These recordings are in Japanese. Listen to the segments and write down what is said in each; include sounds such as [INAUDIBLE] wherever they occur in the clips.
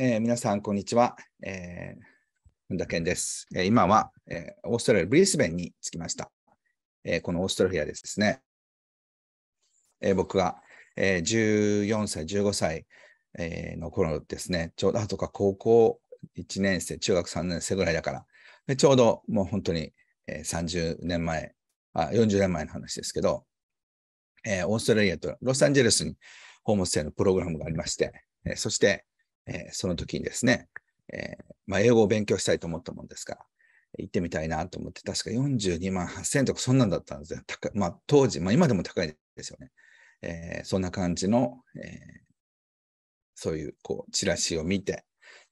えー、皆さん、こんにちは。えー、本田健です。えー、今は、えー、オーストラリア・ブリスベンに着きました。えー、このオーストラリアですね。えー、僕が、えー、14歳、15歳、えー、の頃ですね、ちょうど、あとか高校1年生、中学3年生ぐらいだから、ちょうどもう本当に、えー、30年前あ、40年前の話ですけど、えー、オーストラリアとロサンゼルスにホームステイのプログラムがありまして、えー、そして、えー、その時にですね、えー、まあ、英語を勉強したいと思ったもんですから、行ってみたいなと思って、確か42万8000とかそんなんだったんですよ。まあ、当時、まあ、今でも高いですよね。えー、そんな感じの、えー、そういうこうチラシを見て、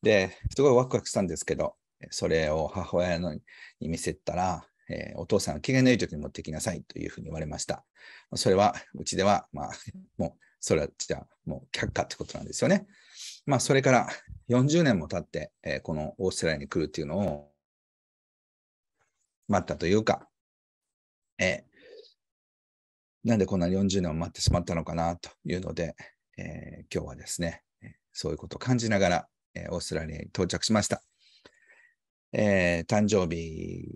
で、すごいワクワクしたんですけど、それを母親のに見せたら、えー、お父さんは機嫌のいい時に持ってきなさいというふうに言われました。それは、うちでは、まあ、もう、それは、じゃあ、もう却下ってことなんですよね。まあ、それから40年も経って、えー、このオーストラリアに来るっていうのを待ったというか、えー、なんでこんなに40年を待ってしまったのかなというので、えー、今日はですね、そういうことを感じながら、えオーストラリアに到着しました。え誕生日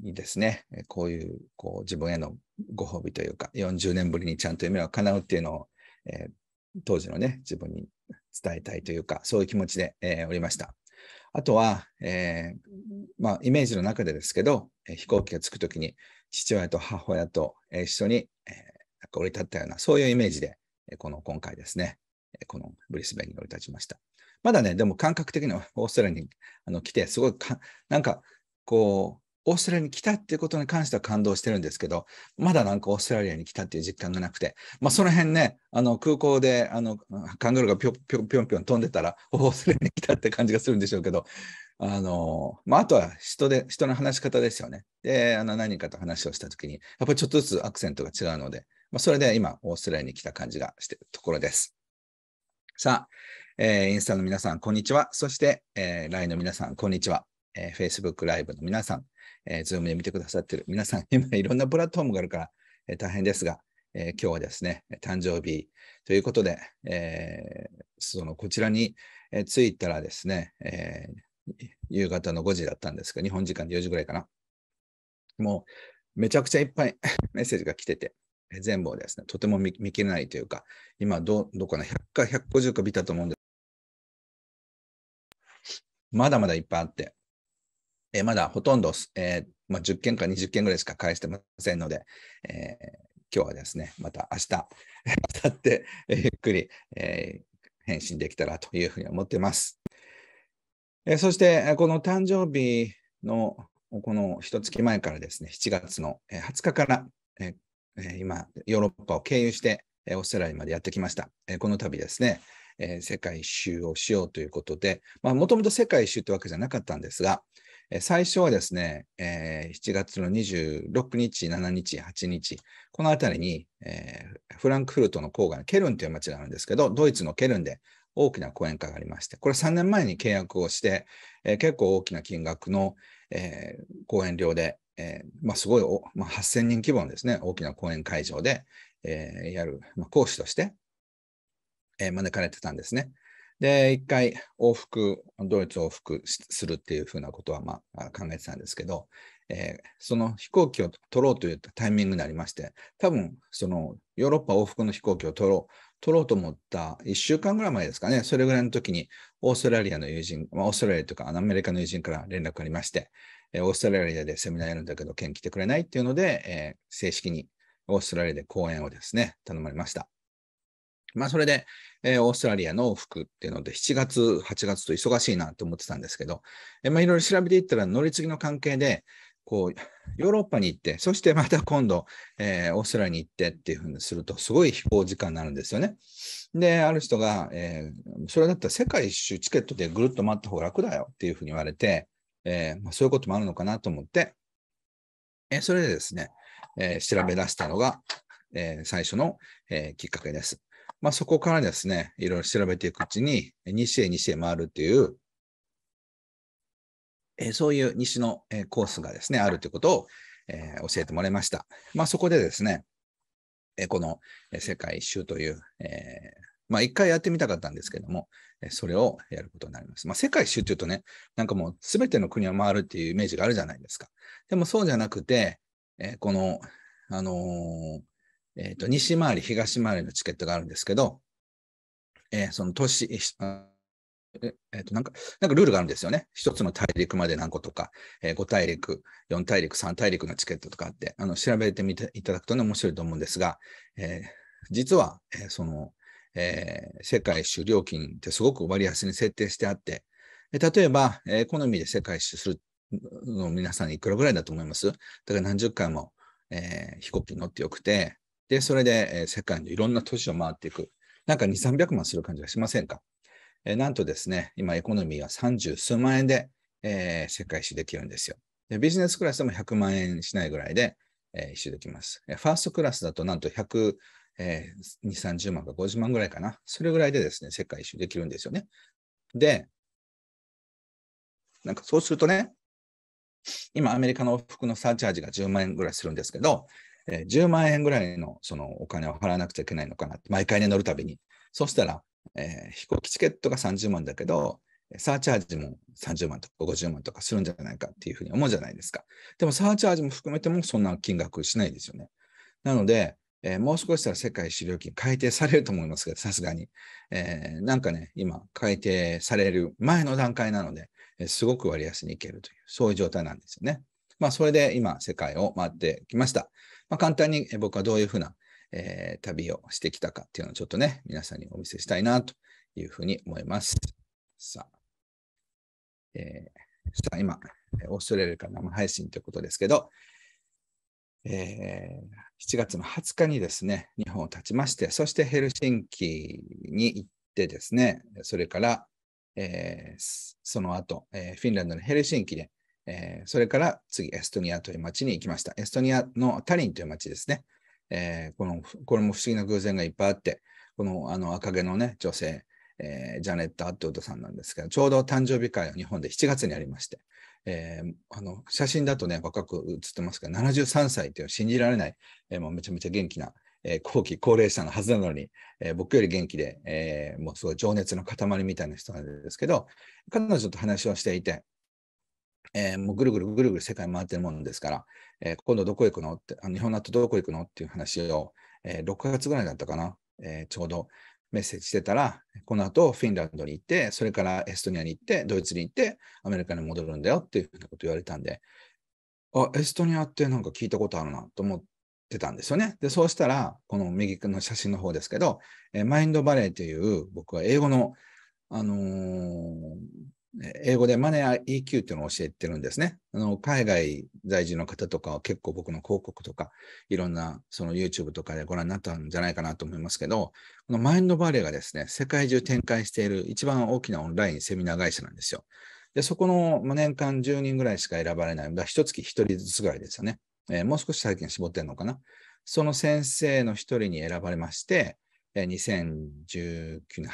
にですね、こういうこう自分へのご褒美というか、40年ぶりにちゃんと夢を叶うっていうのを、え当時のね、自分に伝えたいというか、そういう気持ちで、えー、おりました。あとは、えー、まあ、イメージの中でですけど、飛行機が着くときに父親と母親と一緒に、えー、なんか降り立ったような、そういうイメージで、この今回ですね、このブリスベンに降り立ちました。まだね、でも感覚的にはオーストラリアにあの来て、すごいか、なんかこう、オーストラリアに来たっていうことに関しては感動してるんですけど、まだなんかオーストラリアに来たっていう実感がなくて、まあ、その辺ね、あの空港であのカンガルーがぴょぴょぴょんぴょん飛んでたら、[LAUGHS] オーストラリアに来たって感じがするんでしょうけど、あのまあ、あとは人で人の話し方ですよね。で、あの何人かと話をしたときに、やっぱりちょっとずつアクセントが違うので、まあ、それで今、オーストラリアに来た感じがしてるところです。さあ、えー、インスタの皆さん、こんにちは。そして、えー、LINE の皆さん、こんにちは。えー、Facebook ライブの皆さん、えー、ズームで見てくださってる皆さん、[LAUGHS] 今いろんなプラットフォームがあるから、えー、大変ですが、えー、今日はですね、誕生日ということで、えー、そのこちらに着いたらですね、えー、夕方の5時だったんですが、日本時間で4時ぐらいかな。もうめちゃくちゃいっぱい [LAUGHS] メッセージが来てて、全部をですね、とても見切れないというか、今ど、どこかな、100か150か見たと思うんですまだまだいっぱいあって、えー、まだほとんど、えー、まあ、10件か20件ぐらいしか返してませんので、え今日はですね、また明日、[LAUGHS] 明後日、えゆっくり、え返信できたらというふうに思っています。えそして、この誕生日のこの一月前からですね、7月の20日から、え今、ヨーロッパを経由して、オーストラリアまでやってきました。この度ですね、世界一周をしようということで、もともと世界一周ってわけじゃなかったんですが、最初はですね、え7月の26日、7日、8日、この辺りに、えフランクフルトの郊外のケルンという町があるんですけど、ドイツのケルンで大きな講演会がありまして、これ3年前に契約をして、え結構大きな金額の、え講演料で、えまあ、すごい、まあ、8000人規模のですね、大きな講演会場で、えやる、まあ、講師として、え招かれてたんですね。で、一回往復、ドイツ往復するっていうふうなことは、まあ、考えてたんですけど、えー、その飛行機を取ろうというタイミングになりまして、多分そのヨーロッパ往復の飛行機を取ろう、取ろうと思った1週間ぐらい前ですかね、それぐらいの時に、オーストラリアの友人、まあ、オーストラリアとかアメリカの友人から連絡がありまして、えー、オーストラリアでセミナーやるんだけど、県来てくれないっていうので、えー、正式にオーストラリアで講演をですね、頼まれました。まあ、それで、えー、オーストラリアの服っていうので、7月、8月と忙しいなって思ってたんですけど、えー、まあ、いろいろ調べていったら、乗り継ぎの関係で、こう、ヨーロッパに行って、そしてまた今度、えー、オーストラリアに行ってっていうふうにすると、すごい飛行時間になるんですよね。で、ある人が、えー、それだったら世界一周チケットでぐるっと回った方が楽だよっていうふうに言われて、えー、まあ、そういうこともあるのかなと思って、えそれでですね、え調べ出したのが、え最初の、えきっかけです。まあ、そこからですね、いろいろ調べていくうちに、西へ西へ回るっていう、えそういう西の、えコースがですね、あるということを、え教えてもらいました。まあ、そこでですね、えこの、え世界一周という、えまあ、一回やってみたかったんですけども、それをやることになります。まあ、世界一周っていうとね、なんかもう全ての国を回るっていうイメージがあるじゃないですか。でもそうじゃなくて、えこの、あのーえっ、と、西回り、東回りのチケットがあるんですけど、えー、その都市、ええー、となんかなんかルールがあるんですよね。一つの大陸まで何個とか、えー、5大陸、4大陸、3大陸のチケットとかあってあの調べてみていただくと、ね、面白いと思うんですが、えー、実は、えその、え世界一周料金ってすごく割安に設定してあって、え例えば、え好みで世界一周するの皆さんいくらぐらいだと思いますだから何十回も、え飛行機に乗ってよくて、で、それで、え世界のいろんな都市を回っていく。なんか2、300万する感じがしませんか、えなんとですね、今エコノミーは30数万円で、えー、世界一周できるんですよで。ビジネスクラスでも100万円しないぐらいで、えー、一周できます。ファーストクラスだとなんと100、えー、2、30万か50万ぐらいかな。それぐらいでですね、世界一周できるんですよね。で、なんかそうするとね、今アメリカの往復のサーチャージが10万円ぐらいするんですけど、えー、10万円ぐらいのそのお金を払わなくちゃいけないのかな毎回ね、乗るたびに。そしたら、えー、飛行機チケットが30万だけど、サーチャージも30万とか50万とかするんじゃないかっていうふうに思うじゃないですか。でもサーチャージも含めてもそんな金額しないですよね。なので、えー、もう少ししたら世界主料金改定されると思いますけど、さすがに、えー、なんかね、今改定される前の段階なので、えー、すごく割安にいけるという、そういう状態なんですよね。まあ、それで今世界を回ってきました。まあ、簡単に僕はどういうふうな、えー、旅をしてきたかっていうのをちょっとね、皆さんにお見せしたいなというふうに思います。さあ、えー、さあ今、オーストラリアから生配信ということですけど、えー、7月の20日にですね、日本を立ちまして、そしてヘルシンキに行ってですね、それから、えー、その後、えー、フィンランドのヘルシンキで、えー、それから次、エストニアという町に行きました。エストニアのタリンという町ですね。えー、このこれも不思議な偶然がいっぱいあって、このあの赤毛の、ね、女性、えー、ジャネット・アットウッドさんなんですけど、ちょうど誕生日会は日本で7月にありまして、えー、あの写真だとね、若く写ってますけど、73歳という信じられない、えー、もうめちゃめちゃ元気な、えー、後期高齢者のはずなのに、えー、僕より元気で、えー、もうすごい情熱の塊みたいな人なんですけど、彼女と話をしていて、えー、もうぐるぐるぐるぐる世界回ってるもんですから、えー、今度どこ行くのってあの日本だとどこ行くのっていう話を、えー、6月ぐらいだったかな、えちょうどメッセージしてたら、この後フィンランドに行って、それからエストニアに行って、ドイツに行って、アメリカに戻るんだよっていうふうなこと言われたんで、あ、エストニアってなんか聞いたことあるなと思ってたんですよね。で、そうしたら、この右の写真の方ですけど、えマインドバレーという僕は英語の、あのー英語でマネア EQ っていうのを教えてるんですね。あの海外在住の方とかは結構僕の広告とか、いろんなその YouTube とかでご覧になったんじゃないかなと思いますけど、このマインドバレーがですね、世界中展開している一番大きなオンラインセミナー会社なんですよ。で、そこの年間10人ぐらいしか選ばれないので、1月1人ずつぐらいですよね。えー、もう少し最近絞ってるのかな。その先生の1人に選ばれまして、2019年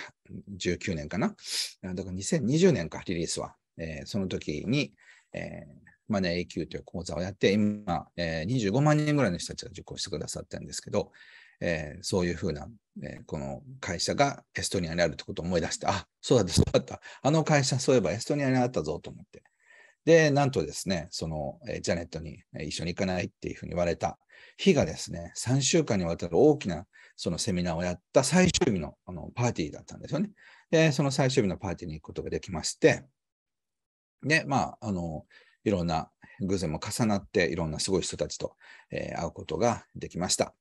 ,19 年かな。だから2020年か、リリースは。えー、その時に、えー、マネー永という講座をやって、今、えー、25万人ぐらいの人たちが受講してくださってるんですけど、えー、そういうふうな、えー、この会社がエストニアにあるってことを思い出して、あ、そうだった、そうだった。あの会社、そういえばエストニアにあったぞと思って、で、なんとですね、その、えー、ジャネットに、えー、一緒に行かないっていうふうに言われた日がですね、3週間にわたる大きなそのセミナーをやった最終日のあのパーティーだったんですよね。で、その最終日のパーティーに行くことができまして、で、まあ、あの、いろんな偶然も重なって、いろんなすごい人たちと、えー、会うことができました。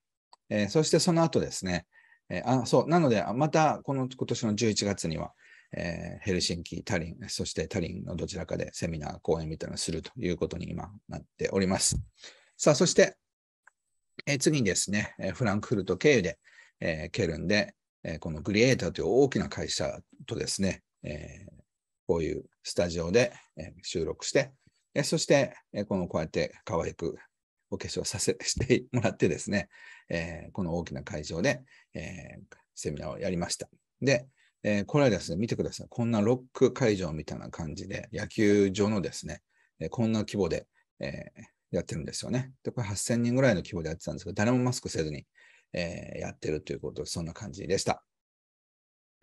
えー、そしてその後ですね、えー、あそうなので、またこの今年の11月には、えー、ヘルシンキ、タリン、そしてタリンのどちらかでセミナー、講演みたいなのをするということに今なっております。さあ、そして、えー、次にですね、フランクフルト経由で、えー、ケルンで、えー、このグリエイターという大きな会社とですね、えー、こういうスタジオで、えー、収録して、えー、そして、えー、このこうやって可愛くお化粧させ [LAUGHS] してもらってですね、えー、この大きな会場で、えー、セミナーをやりました。で、えー、これはですね、見てください。こんなロック会場みたいな感じで、野球場のですね、えー、こんな規模で、えー、やってるんですよね。で、これ8000人ぐらいの規模でやってたんですけど、誰もマスクせずに、えやってるということで、そんな感じでした。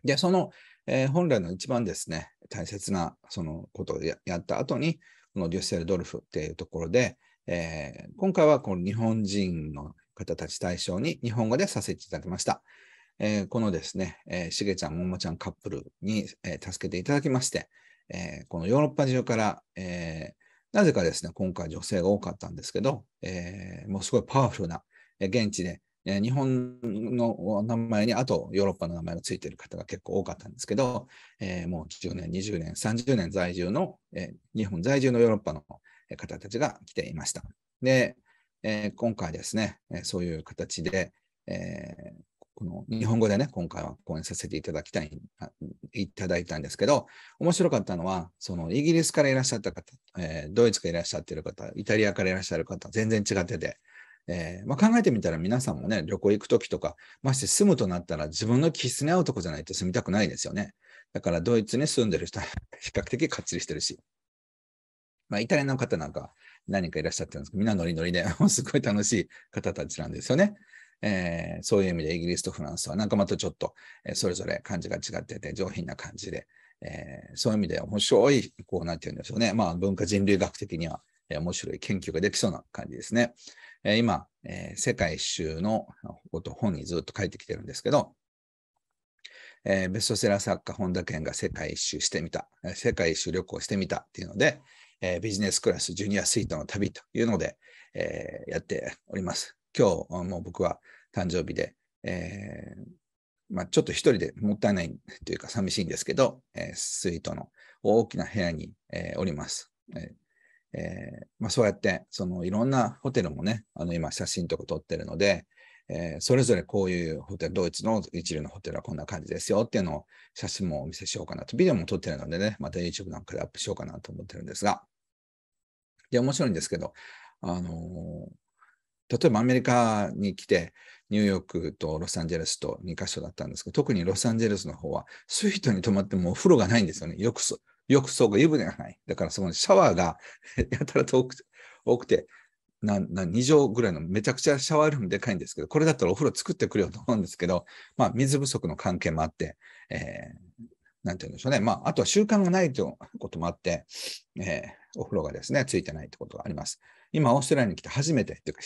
で、その、え本来の一番ですね、大切なそのことをやった後に、このデュッセルドルフっていうところで、え今回はこの日本人の方たち対象に日本語でさせていただきました。えー、このですね、えしげちゃん、ももちゃんカップルに、え助けていただきまして、えこのヨーロッパ中から、えなぜかですね、今回女性が多かったんですけど、えもうすごいパワフルな、え現地で、え日本の名前に、あとヨーロッパの名前がついている方が結構多かったんですけど、えもう10年、20年、30年在住の、え日本在住のヨーロッパの方たちが来ていました。で、え今回ですね、そういう形で、えー、この日本語でね、今回は講演させていただきたい、いただいたんですけど、面白かったのは、そのイギリスからいらっしゃった方、えー、ドイツからいらっしゃってる方、イタリアからいらっしゃる方、全然違ってて、えー、まあ、考えてみたら皆さんもね、旅行行くときとか、まして住むとなったら自分の気質に合うとこじゃないと住みたくないですよね。だからドイツに住んでる人は比較的かっちりしてるし。まあ、イタリアの方なんか何かいらっしゃってるんですけど、みんなノリノリですごい楽しい方たちなんですよね。えー、そういう意味でイギリスとフランスは仲間とちょっと、えー、それぞれ感じが違ってて上品な感じで、えー、そういう意味で面白い、こうなんて言うんでしょうね。まあ文化人類学的には、えー、面白い研究ができそうな感じですね。えー、今、えー、世界一周のこと本にずっと書いてきてるんですけど、えー、ベストセラー作家本田健が世界一周してみた、世界一周旅行してみたっていうので、えー、ビジネスクラスジュニアスイートの旅というので、えー、やっております。今日、もう僕は誕生日で、えー、まあ、ちょっと一人でもったいないというか寂しいんですけど、えー、スイートの大きな部屋に、えー、おります。ええー、まあ、そうやってそのいろんなホテルもねあの今写真とか撮ってるので、えー、それぞれこういうホテルドイツの一流のホテルはこんな感じですよっていうのを写真もお見せしようかなとビデオも撮ってるのでねまた YouTube なんかでアップしようかなと思ってるんですがで面白いんですけどあのー、例えばアメリカに来て、ニューヨークとロサンゼルスと2カ所だったんですけど、特にロサンゼルスの方は、スイートに泊まってもお風呂がないんですよね。浴槽浴槽が湯船がない。だからそのシャワーが [LAUGHS] やたらと多くて、多くてなな2畳ぐらいのめちゃくちゃシャワールームでかいんですけど、これだったらお風呂作ってくれよと思うんですけど、まあ、水不足の関係もあって、えー、なんて言うんでしょうね。まあ、あとは習慣がないということもあって、えー、お風呂がですね、ついてないということがあります。今、オーストラリアに来て初めて、というか、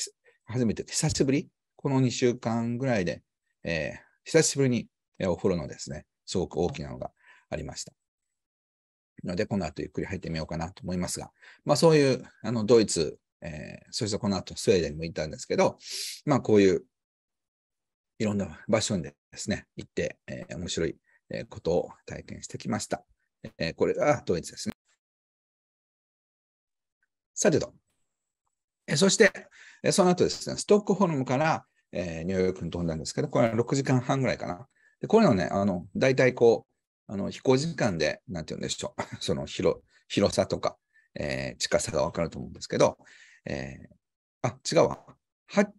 初めて、久しぶり、この2週間ぐらいで、えー、久しぶりに、えお風呂のですね、すごく大きなのがありました。ので、この後ゆっくり入ってみようかなと思いますが、まあそういう、あの、ドイツ、えー、そしてこの後スウェーデンにも行ったんですけど、まあこういういろんな場所にですね、行って、えー、面白いことを体験してきました。えー、これがドイツですね。さてと。えー、そして、その後ですね、ストックホルムから、えー、ニューヨークに飛んだんですけど、これは6時間半ぐらいかな。でこれのね、あの、大体こう、あの、飛行時間で、なんて言うんでしょう、[LAUGHS] その広、広さとか、えー、近さがわかると思うんですけど、えー、あ、違うわ。は、ん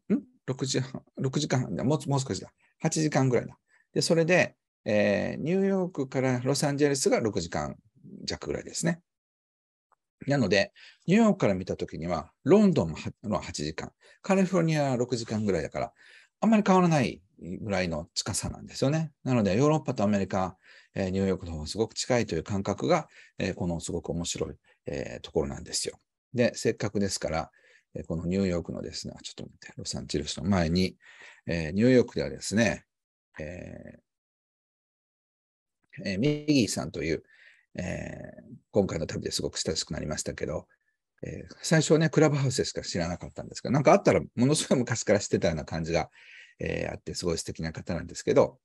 ?6 時半、6時間半だ。もう、もう少しだ。8時間ぐらいだ。で、それで、えー、ニューヨークからロサンゼルスが6時間弱ぐらいですね。なので、ニューヨークから見たときには、ロンドンの8時間、カリフォルニアは6時間ぐらいだから、あんまり変わらないぐらいの近さなんですよね。なので、ヨーロッパとアメリカ、えー、ニューヨークの方がすごく近いという感覚が、えー、このすごく面白い、えー、ところなんですよ。で、せっかくですから、えこのニューヨークのですね、ちょっと待って、ロサンゼルスの前に、えニューヨークではですね、えーえミギーさんという、えー、今回の旅ですごく親しくなりましたけど、えー、最初はね、クラブハウスでしか知らなかったんですが、なんかあったらものすごい昔から知ってたような感じが、えー、あって、すごい素敵な方なんですけど、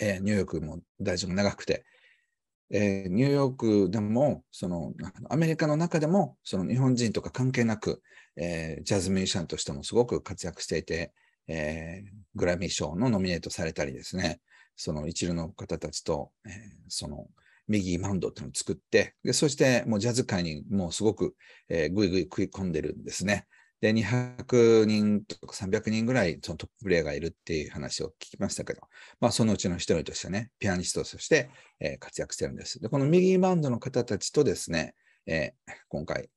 えニューヨークも大事も長くて、えニューヨークでも、そのアメリカの中でも、その日本人とか関係なく、えジャズミュージシャンとしてもすごく活躍していて、えグラミー賞のノミネートされたりですね、その一流の方たちと、えその右マウンドっていうのを作って、でそしてもうジャズ界にもうすごく、グイぐいぐい食い込んでるんですね。で、200人とか300人ぐらいそのトッププレイヤーがいるっていう話を聞きましたけど、まあ、そのうちの一人としてね、ピアニストとして、えー、活躍してるんです。で、この右バンドの方たちとですね、えー、今回、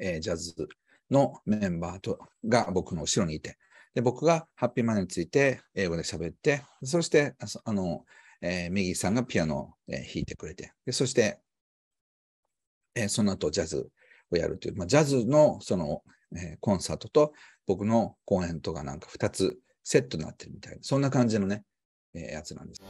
えー、ジャズのメンバーとが僕の後ろにいて、で僕がハッピーマネーについて英語で喋って、そしてあのえー、右さんがピアノを、えー、弾いてくれて、でそして、えー、その後ジャズをやるという、まあ、ジャズのその、えー、コンサートと僕の公演とかなんか2つセットになってるみたいな、そんな感じのね、えー、やつなんです。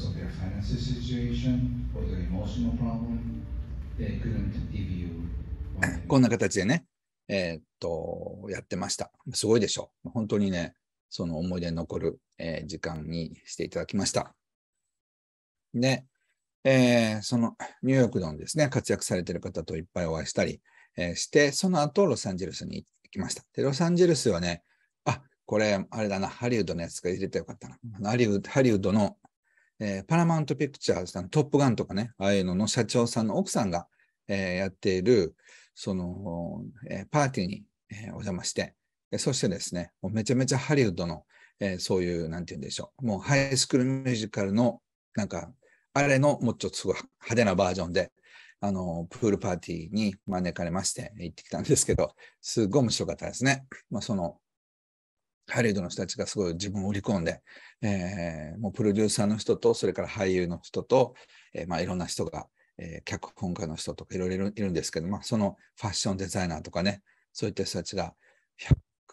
because of their financial situation or their emotional problem, they couldn't give you. こんな形でね、えー、っと、やってました。すごいでしょ。本当にね、その思い出残る、えー、時間にしていただきました。で、えー、そのニューヨークのですね、活躍されてる方といっぱいお会いしたり、えー、して、その後、ロサンゼルスに行きました。で、ロサンゼルスはね、あ、これ、あれだな、ハリウッドのやつが入れてよかったな。ハリウッドのえー、パラマウントピクチャーズさん、トップガンとかね、ああいうのの社長さんの奥さんが、えー、やっている、その、えー、パーティーに、えー、お邪魔して、そしてですね、もうめちゃめちゃハリウッドの、えー、そういう、なんて言うんでしょう、もうハイスクールミュージカルの、なんか、あれのもうちょっとすごい派手なバージョンで、あの、プールパーティーに招かれまして行ってきたんですけど、すごい面白かったですね。まあ、その、ハリウッドの人たちがすごい自分を売り込んで、えー、もうプロデューサーの人と、それから俳優の人と、えー、まあ、いろんな人が、えー、脚本家の人とかいろいろいるんですけど、まあ、そのファッションデザイナーとかね、そういった人たちが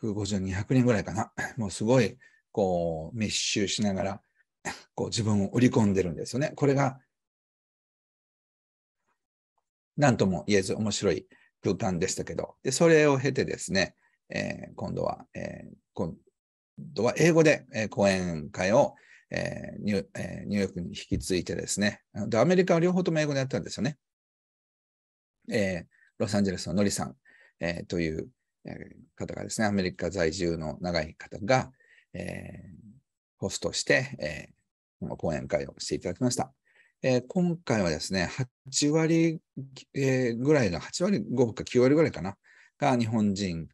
150、200人ぐらいかな、もうすごいこう密集しながら、こう自分を売り込んでるんですよね。これが、何とも言えず面白い空間でしたけど、でそれを経てですね、えー、今度は、えー、ドは英語で、え講演会を、えニュえー、ニューヨークに引き継いでですね、でアメリカは両方とも英語でやったんですよね。えー、ロサンゼルスのノリさん、えー、という方がですね、アメリカ在住の長い方が、えー、ホストして、えー、講演会をしていただきました。えー、今回はですね、8割、えー、ぐらいの、8割5分か9割ぐらいかな、が日本人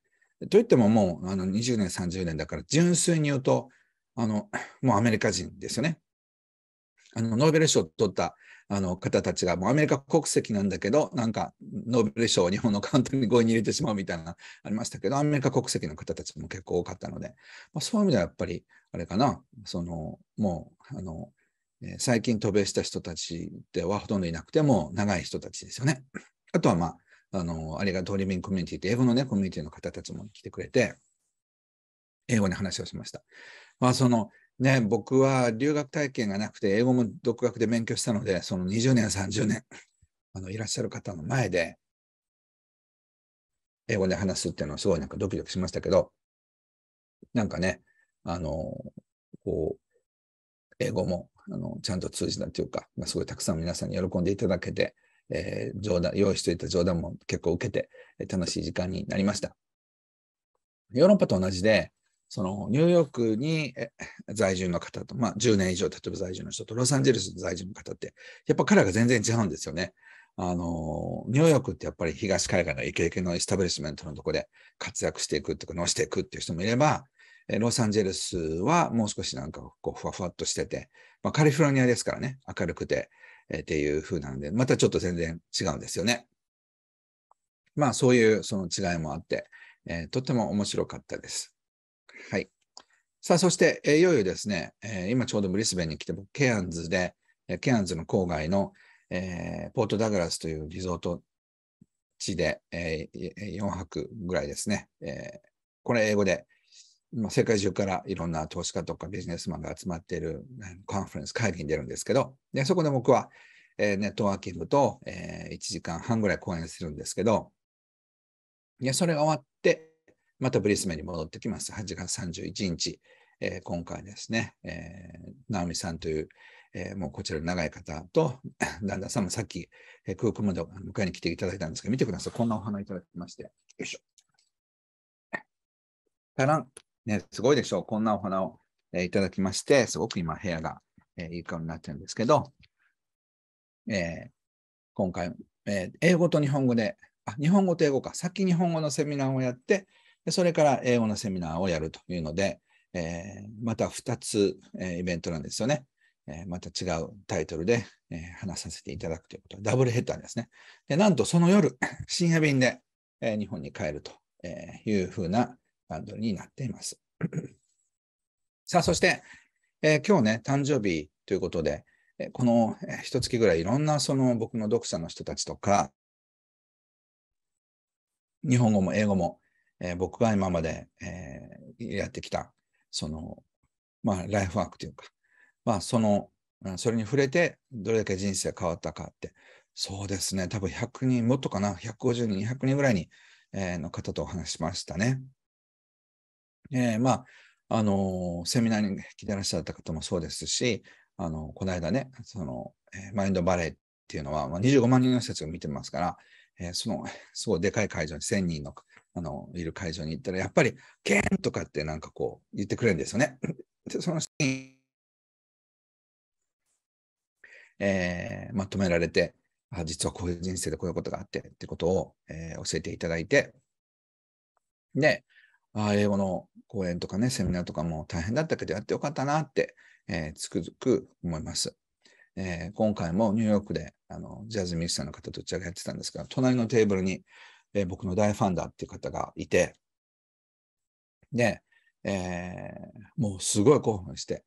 といってももうあの20年、30年だから、純粋に言うと、あのもうアメリカ人ですよね。あのノーベル賞を取ったあの方たちが、もうアメリカ国籍なんだけど、なんかノーベル賞を日本の簡単に強引に入れてしまうみたいなありましたけど、アメリカ国籍の方たちも結構多かったので、まあ、そういう意味ではやっぱり、あれかな、そのもうあの、えー、最近渡米した人たちではほとんどいなくても、長い人たちですよね。あとは、まあ、あの、ありがとうリビングコミュニティって英語のね、コミュニティの方たちも来てくれて、英語に話をしました。まあ、その、ね、僕は留学体験がなくて、英語も独学で勉強したので、その20年、30年、あの、いらっしゃる方の前で、英語で話すっていうのはすごいなんかドキドキしましたけど、なんかね、あの、こう、英語もあのちゃんと通じたというか、まあ、すごいたくさん皆さんに喜んでいただけて、えー、冗談、用意していた冗談も結構受けて、え楽しい時間になりました。ヨーロッパと同じで、そのニューヨークに在住の方と、まあ、10年以上、例えば在住の人と、ロサンゼルス在住の方って、やっぱカラーが全然違うんですよね。あの、ニューヨークってやっぱり東海岸のイケイケのエスタブリッシュメントのとこで活躍していくとか、のしていくっていう人もいれば、ロサンゼルスはもう少しなんかこうふわふわっとしてて、まあ、カリフォルニアですからね、明るくて、えっていう風なので、またちょっと全然違うんですよね。まあそういうその違いもあって、えー、とっても面白かったです。はい。さあそして、えー、いよいよですね、えー、今ちょうどブリスベンに来て、ケアンズで、ケアンズの郊外の、えポートダグラスというリゾート地で、え4泊ぐらいですね、えこれ英語でまあ、世界中からいろんな投資家とかビジネスマンが集まっているカンファレンス会議に出るんですけど、でそこで僕は、えー、ネットワーキングと、えー、1時間半ぐらい講演するんですけど、やそれが終わって、またブリスベンに戻ってきます。8月31日、えー、今回ですね、えナオミさんという、えー、もうこちらの長い方と、[LAUGHS] 旦那さんもさっき、えー、空港まで迎えに来ていただいたんですけど、見てください。こんなお花いただきまして。よいしょ。ね、すごいでしょう。こんなお花を、えー、いただきまして、すごく今部屋が、えー、いい顔になってるんですけど、えー、今回、え英語と日本語で、あ、日本語と英語か。先日本語のセミナーをやって、でそれから英語のセミナーをやるというので、えまた2つ、えイベントなんですよね。えまた違うタイトルで、え話させていただくということダブルヘッダーですね。で、なんとその夜、深夜便で、え日本に帰るというふうなバンドになっています。[COUGHS] さあ、そして、えー、今日ね、誕生日ということで、えー、この一月ぐらいいろんなその僕の読者の人たちとか、日本語も英語も、えー、僕が今まで、えー、やってきた、その、まあ、ライフワークというか、まあ、その、それに触れて、どれだけ人生変わったかって、そうですね、多分100人、もっとかな、150人、200人ぐらいに、えー、の方とお話しましたね。えー、まあ、あのセミナーに来てらっしゃった方もそうですし、あのこの間ね、その、えー、マインドバレーっていうのは、まあ、25万人の人たちが見てますから、えー、その [LAUGHS] すごいでかい会場に1000人のあのいる会場に行ったら、やっぱり、ケーンとかってなんかこう言ってくれるんですよね。[LAUGHS] でその人に、えー、まとめられて、あ実はこういう人生でこういうことがあってってことを、えー、教えていただいて、で、あ英語の講演とかね、セミナーとかも大変だったけど、やってよかったなって、えー、つくづく思います。えー、今回もニューヨークであのジャズミュージシャンの方と打ち上げやってたんですけど、隣のテーブルに、えー、僕の大ファンだっていう方がいて、で、えー、もうすごい興奮して、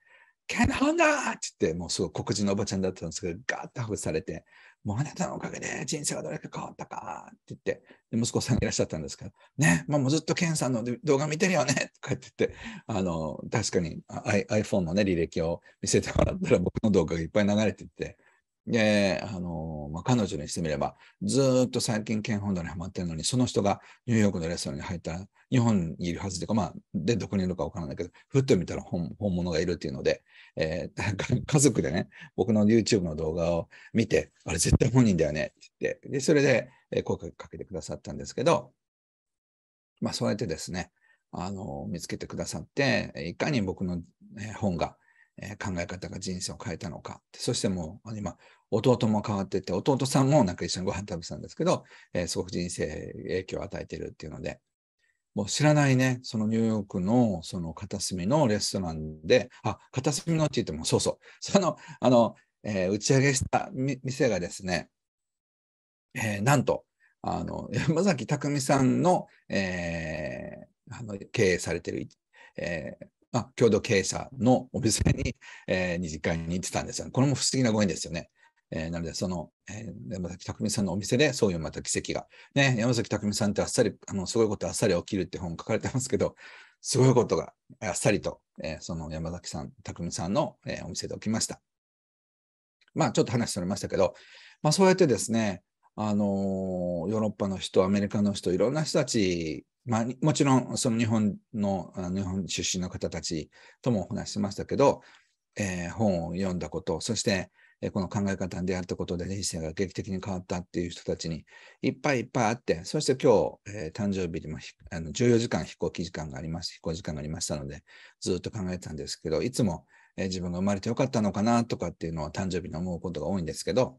Can h u n g e って言って、もうすごい黒人のおばちゃんだったんですけど、ガーッとハグされて、もうあなたのおかげで人生はどれだけ変わったかって言って、で息子さんがいらっしゃったんですけど、ね、まあ、もうずっとケンさんの動画見てるよねとか言ってあの、確かに I p h o n e のね、履歴を見せてもらったら僕の動画がいっぱい流れてって、で、あのー、まあ、彼女にしてみれば、ずっと最近県本土にはまってるのに、その人がニューヨークのレストランに入ったら、日本にいるはずで、まあ、で、どこにいるかわからないけど、ふっと見たら本本物がいるっていうので、えー、家族でね、僕の YouTube の動画を見て、あれ絶対本人だよねって言って、で、それで、え声かけてくださったんですけど、まあ、そうやってですね、あのー、見つけてくださって、いかに僕の本が、え考え方が人生を変えたのか。そしてもう今、弟も変わってて、弟さんもなんか一緒にご飯食べてたんですけど、えー、すごく人生影響を与えてるっていうので、もう知らないね、そのニューヨークのその片隅のレストランで、あ、片隅のって言っても、そうそう、その、あの、えー、打ち上げした店がですね、えー、なんと、あの、山崎匠さんの、えー、あの経営されてる、えー、あ、共同経営者のお店に、えー、二次会に行ってたんですよ。これも不思議なご縁ですよね。えー、なので、その、えー、山崎匠さんのお店でそういうまた奇跡が。ね、山崎匠さんってあっさり、あの、すごいことあっさり起きるって本書かれてますけど、すごいことがあっさりと、えー、その山崎さん、匠さんの、えお店で起きました。まあ、ちょっと話しておりましたけど、まあ、そうやってですね、あのヨーロッパの人、アメリカの人、いろんな人たち、まあ、もちろんその日本の日本出身の方たちともお話ししましたけど、えー、本を読んだこと、そして、えー、この考え方に出会ったことで人生が劇的に変わったっていう人たちにいっぱいいっぱいあって、そして今日、えー、誕生日でもあの14時間飛行機時間があります、飛行時間がありましたので、ずっと考えてたんですけど、いつも、えー、自分が生まれてよかったのかなとかっていうのは誕生日に思うことが多いんですけど、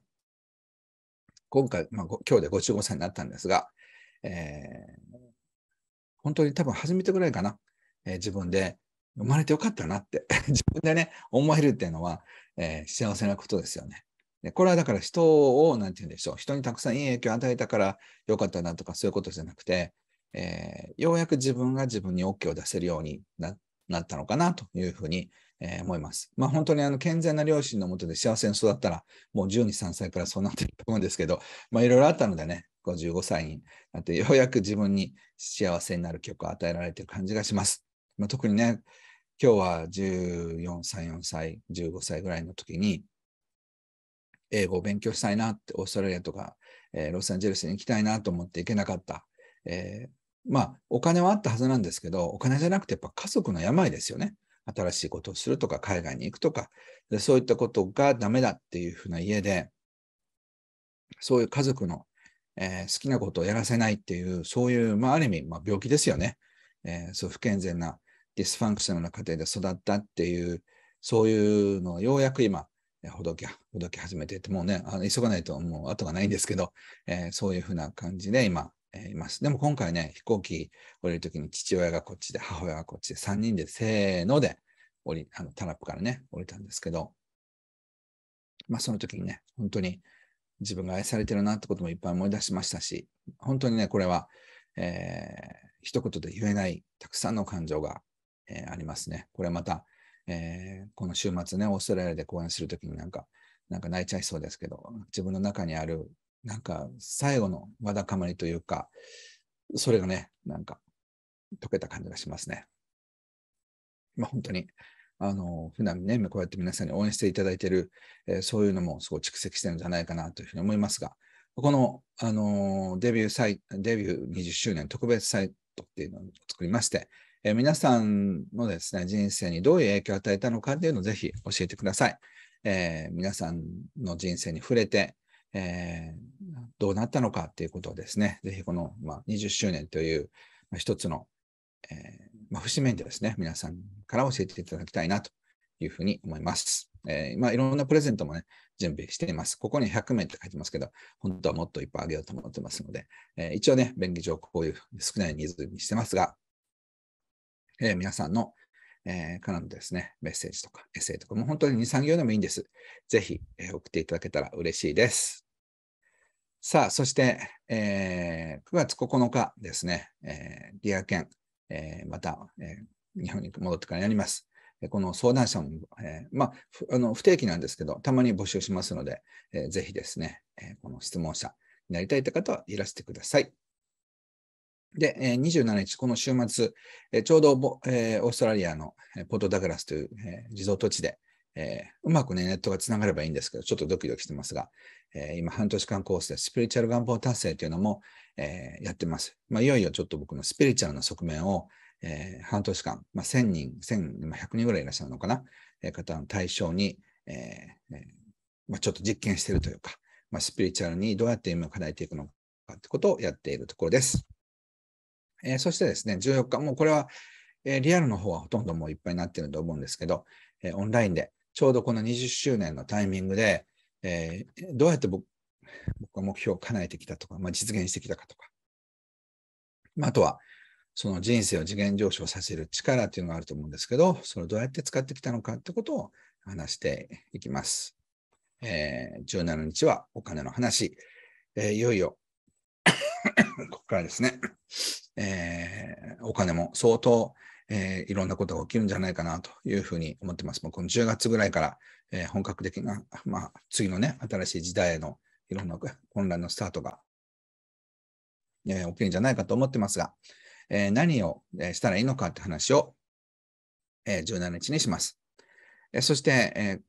今回、まあ、今日で55歳になったんですが、えー、本当に多分初めてぐらいかな、えー、自分で生まれてよかったなって [LAUGHS] 自分でね、思えるっていうのは、えー、幸せなことですよね。これはだから人を、なんて言うんでしょう、人にたくさんいい影響を与えたからよかったなとかそういうことじゃなくて、えー、ようやく自分が自分に OK を出せるようになったのかなというふうにえー、思います。まあ、本当にあの健全な両親のもとで幸せに育ったら、もう12、3歳からそうなってると思うんですけど、まあ、いろいろあったのでね、55歳になってようやく自分に幸せになる曲を与えられている感じがします。まあ、特にね、今日は14歳、4歳、15歳ぐらいの時に、英語を勉強したいなって、オーストラリアとか、えー、ロサンゼルスに行きたいなと思って行けなかった。えー、まあ、お金はあったはずなんですけど、お金じゃなくてやっぱ家族の病ですよね。新しいことをするとか、海外に行くとか、そういったことがダメだっていうふうな家で、そういう家族の、えー、好きなことをやらせないっていう、そういう、まあ、ある意味、まあ、病気ですよね。えー、そう不健全なディスファンクションのな家庭で育ったっていう、そういうのをようやく今、ほどき、ほどき始めてて、もうね、あの急がないともう後がないんですけど、えー、そういうふうな感じで今、います。でも今回ね、飛行機降りるときに父親がこっちで、母親がこっちで、3人でせーので降り、あのタラップからね、降りたんですけど、まあその時にね、本当に自分が愛されてるなってこともいっぱい思い出しましたし、本当にね、これは、えー、一言で言えないたくさんの感情が、えー、ありますね。これまた、えー、この週末ね、オーストラリアで講演するときになんか、なんか泣いちゃいそうですけど、自分の中にあるなんか最後のわだかまりというか、それがね、なんか解けた感じがしますね。まあ本当に、あの、普段ね、こうやって皆さんに応援していただいている、えー、そういうのもすごい蓄積してるんじゃないかなというふうに思いますが、この、あの、デビューサデビュー20周年特別サイトっていうのを作りまして、えー、皆さんのですね、人生にどういう影響を与えたのかっていうのをぜひ教えてください。えー、皆さんの人生に触れて、えー、どうなったのかっていうことをですね、ぜひこの、まあ、20周年という、まあ、一つの、えーまあ、節目にですね、皆さんから教えていただきたいなというふうに思います。えーまあ、いろんなプレゼントもね、準備しています。ここに100名って書いてますけど、本当はもっといっぱいあげようと思ってますので、えー、一応ね、便宜上こういう少ない人数にしてますが、えー、皆さんの、えー、からのですね、メッセージとかエッセイとかも本当に2、3行でもいいんです。ぜひ、えー、送っていただけたら嬉しいです。さあ、そして、えー、9月9日ですね、えー、リア研、えー、また、えー、日本に戻ってからやります。この相談者も、えー、まあ、あの不定期なんですけど、たまに募集しますので、えー、ぜひですね、えー、この質問者になりたいという方はいらしてください。で、えー、27日、この週末、えー、ちょうどえー、オーストラリアのポートダグラスという、えー、地蔵土地で、えー、うまくね、ネットが繋がればいいんですけど、ちょっとドキドキしてますが、えー、今半年間コースでスピリチュアル願望達成というのも、えー、やってます。まあ、いよいよちょっと僕のスピリチュアルな側面を、えー、半年間、まあ、1000人、1000、ま100人ぐらいいらっしゃるのかな、えー、方の対象に、えーまあ、ちょっと実験してるというか、まあ、スピリチュアルにどうやって今を叶えていくのかってことをやっているところです。えー、そしてですね、14日、もうこれは、えー、リアルの方はほとんどもういっぱいになっていると思うんですけど、えー、オンラインで、ちょうどこの20周年のタイミングで、えー、どうやって僕僕は目標を叶えてきたとか、まあ、実現してきたかとか、まあ、あとはその人生を次元上昇させる力っていうのがあると思うんですけど、それをどうやって使ってきたのかってことを話していきます。えー、17日はお金の話。えー、いよいよここからですね、えー、お金も相当、えー、いろんなことが起きるんじゃないかなというふうに思ってます。もうこの10月ぐらいから、えー、本格的な、まあ、次のね、新しい時代へのいろんな混乱のスタートが、えー、起きるんじゃないかと思ってますが、え何をしたらいいのかって話を、え17日にします。えそして、え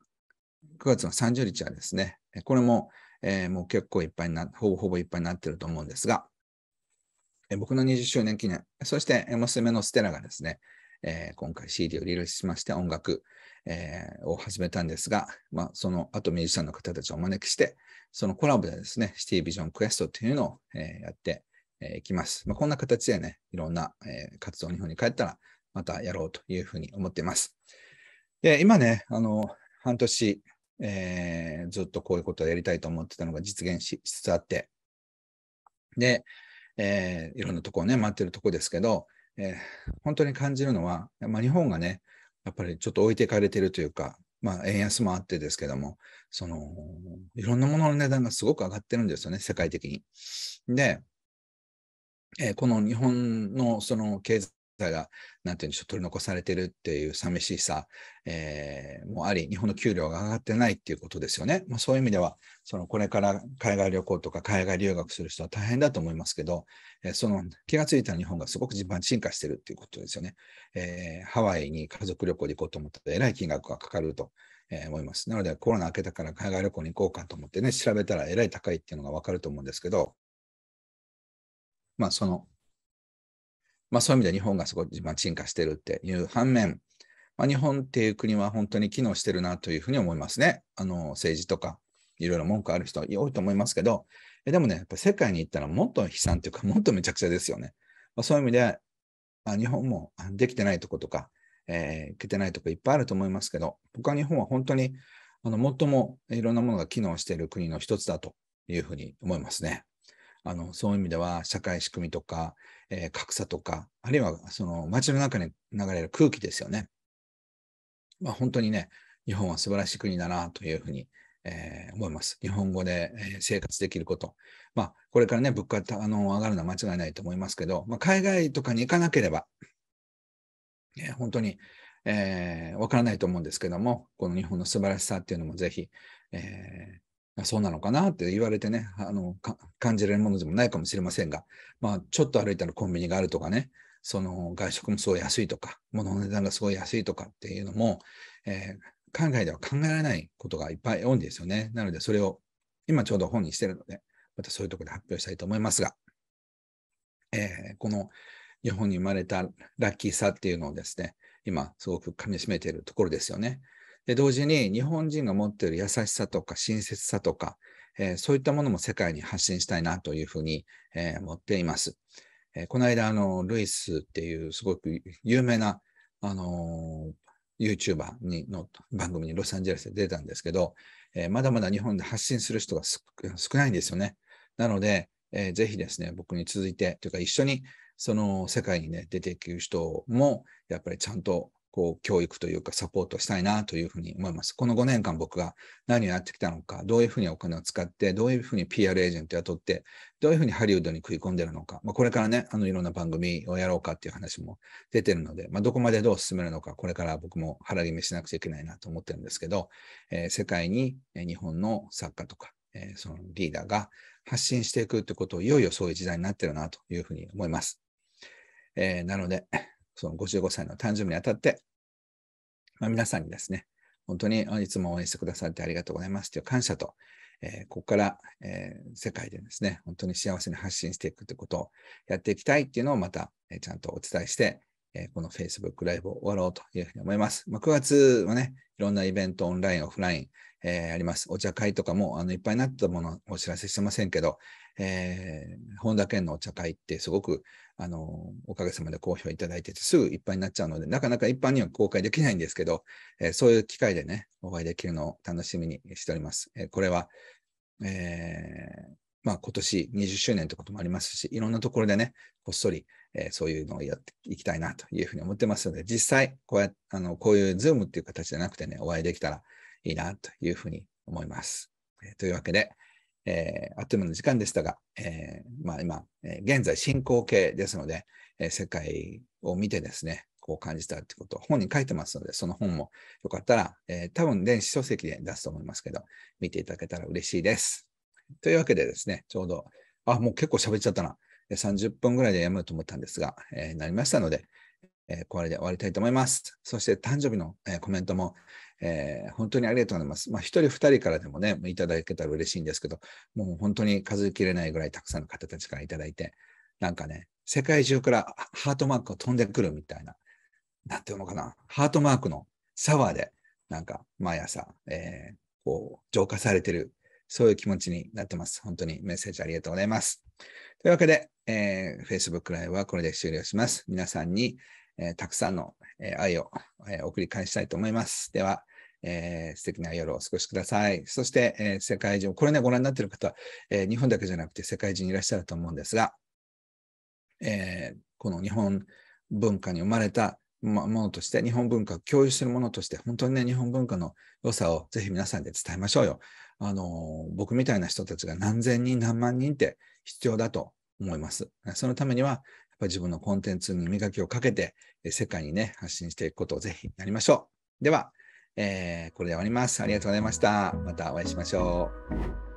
9月の30日はですね、これも、えもう結構いっぱいな、ほぼほぼいっぱいになってると思うんですが、僕の20周年記念、そして娘のステラがですね、えー、今回 CD をリリースしまして音楽、えー、を始めたんですが、まあ、その後ミュージシャンの方たちをお招きして、そのコラボでですね、シティビジョンクエストっていうのを、えー、やってい、えー、きます。まあ、こんな形でね、いろんな、えー、活動日本に帰ったらまたやろうというふうに思っています。で、今ね、あの、半年、えー、ずっとこういうことをやりたいと思ってたのが実現しつつあって、で、えー、いろんなとこをね、待ってるとこですけど、えー、本当に感じるのは、まあ、日本がね、やっぱりちょっと置いていかれてるというか、まあ、円安もあってですけども、その、いろんなものの値段がすごく上がってるんですよね、世界的に。で、えー、この日本のその経済が、なんていうんでしょう、取り残されてるっていう寂しさ、えー、もあり、日本の給料が上がってないっていうことですよね。まあ、そういう意味では、そのこれから海外旅行とか海外留学する人は大変だと思いますけど、えー、その気がついた日本がすごく地盤進化してるっていうことですよね。えー、ハワイに家族旅行で行こうと思ったら、えらい金額がかかると。えー、思います。なので、コロナ明けたから海外旅行に行こうかと思ってね、調べたらえらい高いっていうのがわかると思うんですけど、まあ、そのまあ、そういう意味で日本がすごい、まあ、進化してるっていう反面、まあ、日本っていう国は本当に機能してるなというふうに思いますね。あの政治とかいろいろ文句ある人多いと思いますけど、えでもね、やっぱ世界に行ったらもっと悲惨というか、[LAUGHS] もっとめちゃくちゃですよね。まあ、そういう意味で、まあ、日本もできてないとことか、えー、てないとこいっぱいあると思いますけど、他日本は本当にあの最もいろんなものが機能している国の一つだというふうに思いますね。あのそういう意味では社会仕組みとか、えー、格差とか、あるいはその街の中に流れる空気ですよね。まあ、本当にね、日本は素晴らしい国だなというふうに、えー、思います。日本語で、え生活できること。まあ、これからね、物価あの上がるのは間違いないと思いますけど、まあ、海外とかに行かなければ、えー、本当に、えー、わからないと思うんですけども、この日本の素晴らしさっていうのもぜひ、えそうなのかなって言われてね、あの感じられるものでもないかもしれませんが、まあ、ちょっと歩いたらコンビニがあるとかね、その外食もすごい安いとか、物の値段がすごい安いとかっていうのも、えー、海外では考えられないことがいっぱい多いんですよね。なので、それを今ちょうど本にしてるので、またそういうところで発表したいと思いますが、えー、この日本に生まれたラッキーさっていうのをですね、今すごくかみしめているところですよね。で同時に日本人が持っている優しさとか親切さとか、えー、そういったものも世界に発信したいなというふうに、えー、思っています。えー、この間あの、ルイスっていうすごく有名な、あのー、YouTuber にの番組にロサンゼルスで出たんですけど、えー、まだまだ日本で発信する人が少ないんですよね。なので、えー、ぜひですね、僕に続いて、というか一緒にその世界にね、出ていく人も、やっぱりちゃんとこう、教育というかサポートしたいなというふうに思います。この5年間僕が何をやってきたのか、どういうふうにお金を使って、どういうふうに PR エージェント雇って、どういうふうにハリウッドに食い込んでるのか、まあ、これからね、あの、いろんな番組をやろうかっていう話も出てるので、まあ、どこまでどう進めるのか、これから僕も腹決めしなくちゃいけないなと思ってるんですけど、えー、世界に日本の作家とか、えー、そのリーダーが発信していくってことを、いよいよそういう時代になってるなというふうに思います。えー、なので、その55歳の誕生日にあたって、まあ、皆さんにですね、本当にいつも応援してくださってありがとうございますという感謝と、えー、ここから、えー、世界でですね、本当に幸せに発信していくということをやっていきたいっていうのをまた、えー、ちゃんとお伝えして、えこの Facebook ライブを終わろうというふうに思います。まあ、9月はね、いろんなイベント、オンライン、オフライン、えー、あります。お茶会とかもあのいっぱいになったものをお知らせしてませんけど、えー、本田県のお茶会ってすごくあのおかげさまで好評いただいててすぐいっぱいになっちゃうので、なかなか一般には公開できないんですけど、えー、そういう機会でね、お会いできるのを楽しみにしております。えこれは、えまあ、今年20周年ということもありますし、いろんなところでね、こっそりえー、そういうのをやっていきたいなというふうに思ってますので、実際、こうやあのこういうズームっていう形じゃなくてね、お会いできたらいいなというふうに思います。えー、というわけで、えー、あっという間の時間でしたが、えまあ、今、え現在進行形ですので、え世界を見てですね、こう感じたってことを本に書いてますので、その本もよかったら、え多分電子書籍で出すと思いますけど、見ていただけたら嬉しいです。というわけでですね、ちょうど、あ、もう結構喋っちゃったな。30分ぐらいでやめようと思ったんですが、えー、なりましたので、えー、これで終わりたいと思います。そして誕生日の、えー、コメントも、えー、本当にありがとうございます。まあ、1人2人からでもね、いただけたら嬉しいんですけど、もう本当に数えきれないぐらいたくさんの方たちからいただいて、なんかね、世界中からハートマークが飛んでくるみたいな、なんていうのかな、ハートマークのサワーで、なんか毎朝、えー、こう浄化されてるそういう気持ちになってます。本当にメッセージありがとうございます。というわけで、えー、Facebook ライブはこれで終了します。皆さんに、えー、たくさんの、えー、愛を、え送り返したいと思います。では、えー、素敵な夜をお過ごしください。そして、えー、世界中、これね、ご覧になっている方は、えー、日本だけじゃなくて世界中にいらっしゃると思うんですが、えこの日本文化に生まれたものとして、日本文化を共有するものとして、本当にね、日本文化の良さをぜひ皆さんで伝えましょうよ。あの、僕みたいな人たちが何千人、何万人って必要だと思います。そのためには、やっぱ自分のコンテンツに磨きをかけて、世界にね、発信していくことをぜひやりましょう。では、えー、これで終わります。ありがとうございました。またお会いしましょう。